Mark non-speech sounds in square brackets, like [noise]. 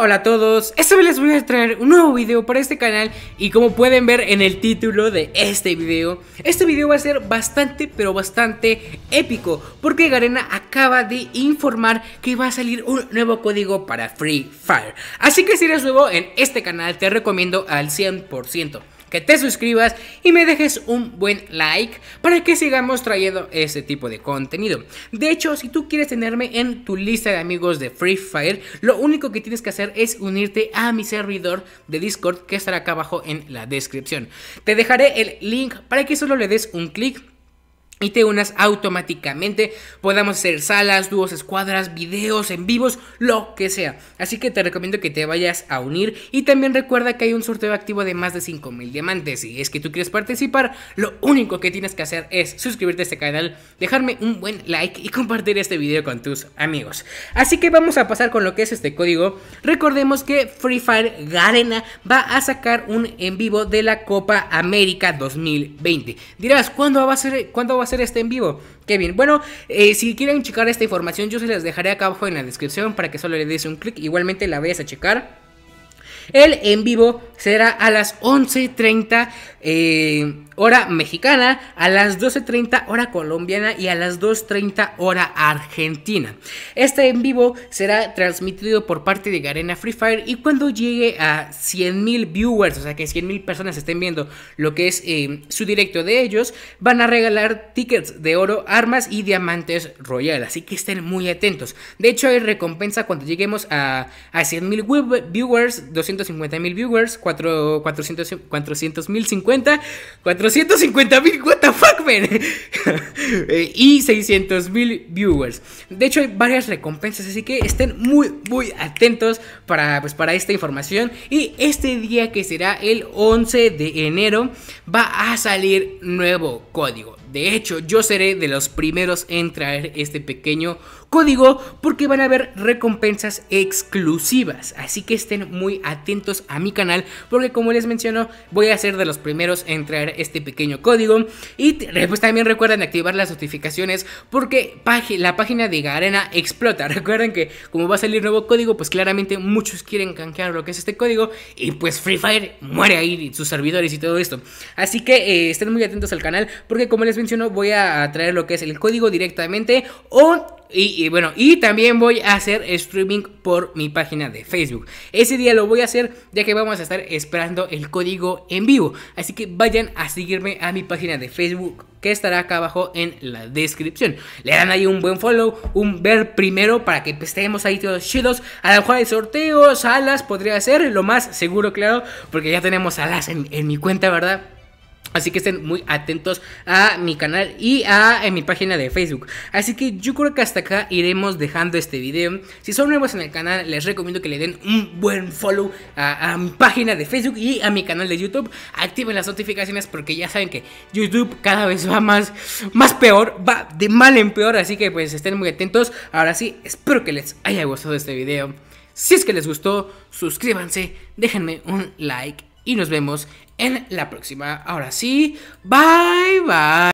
Hola, a todos, esta vez les voy a traer un nuevo video para este canal y como pueden ver en el título de este video Este video va a ser bastante pero bastante épico porque Garena acaba de informar que va a salir un nuevo código para Free Fire Así que si eres nuevo en este canal te recomiendo al 100% que te suscribas y me dejes un buen like para que sigamos trayendo este tipo de contenido. De hecho, si tú quieres tenerme en tu lista de amigos de Free Fire, lo único que tienes que hacer es unirte a mi servidor de Discord que estará acá abajo en la descripción. Te dejaré el link para que solo le des un clic y te unas automáticamente. Podamos hacer salas, dúos, escuadras, videos, en vivos, lo que sea. Así que te recomiendo que te vayas a unir. Y también recuerda que hay un sorteo activo de más de mil diamantes. Si es que tú quieres participar, lo único que tienes que hacer es suscribirte a este canal, dejarme un buen like y compartir este video con tus amigos. Así que vamos a pasar con lo que es este código. Recordemos que Free Fire Garena va a sacar un en vivo de la Copa América 2020. Dirás, ¿cuándo va a ser? ¿Cuándo va a hacer este en vivo, bien, Bueno, eh, si quieren checar esta información, yo se las dejaré acá abajo en la descripción para que solo le des un clic. Igualmente la vayas a checar. El en vivo será a las 11.30 eh, hora mexicana, a las 12.30 hora colombiana y a las 2.30 hora argentina. Este en vivo será transmitido por parte de Garena Free Fire y cuando llegue a 100.000 viewers, o sea que 100.000 personas estén viendo lo que es eh, su directo de ellos, van a regalar tickets de oro, armas y diamantes royales. así que estén muy atentos. De hecho hay recompensa cuando lleguemos a, a 100.000 viewers, 200 450 mil viewers, 400 mil 50, 450 mil, what the fuck, man? [laughs] Eh, y 600 mil viewers. De hecho, hay varias recompensas, así que estén muy, muy atentos para, pues, para esta información. Y este día que será el 11 de enero va a salir nuevo código. De hecho, yo seré de los primeros en traer este pequeño código porque van a haber recompensas exclusivas. Así que estén muy atentos a mi canal porque como les menciono, voy a ser de los primeros en traer este pequeño código. Y después pues también recuerden activar las notificaciones porque la página de Garena explota. [laughs] Recuerden que como va a salir nuevo código, pues claramente muchos quieren canjear lo que es este código y pues Free Fire muere ahí, sus servidores y todo esto. Así que eh, estén muy atentos al canal porque como les menciono, voy a traer lo que es el código directamente o y, bueno, y también voy a hacer streaming por mi página de Facebook. Ese día lo voy a hacer ya que vamos a estar esperando el código en vivo. Así que vayan a seguirme a mi página de Facebook que estará acá abajo en la descripción. Le dan ahí un buen follow, un ver primero para que estemos ahí todos chidos. A lo mejor hay sorteos, alas podría ser, lo más seguro claro, porque ya tenemos alas en mi cuenta, ¿verdad? Así que estén muy atentos a mi canal y a, mi página de Facebook. Así que yo creo que hasta acá iremos dejando este video. Si son nuevos en el canal, les recomiendo que le den un buen follow a, mi página de Facebook y a mi canal de YouTube. Activen las notificaciones porque ya saben que YouTube cada vez va más, más peor, va de mal en peor. Así que pues estén muy atentos. Ahora sí, espero que les haya gustado este video. Si es que les gustó, suscríbanse, déjenme un like y nos vemos en la próxima. Ahora sí, bye bye.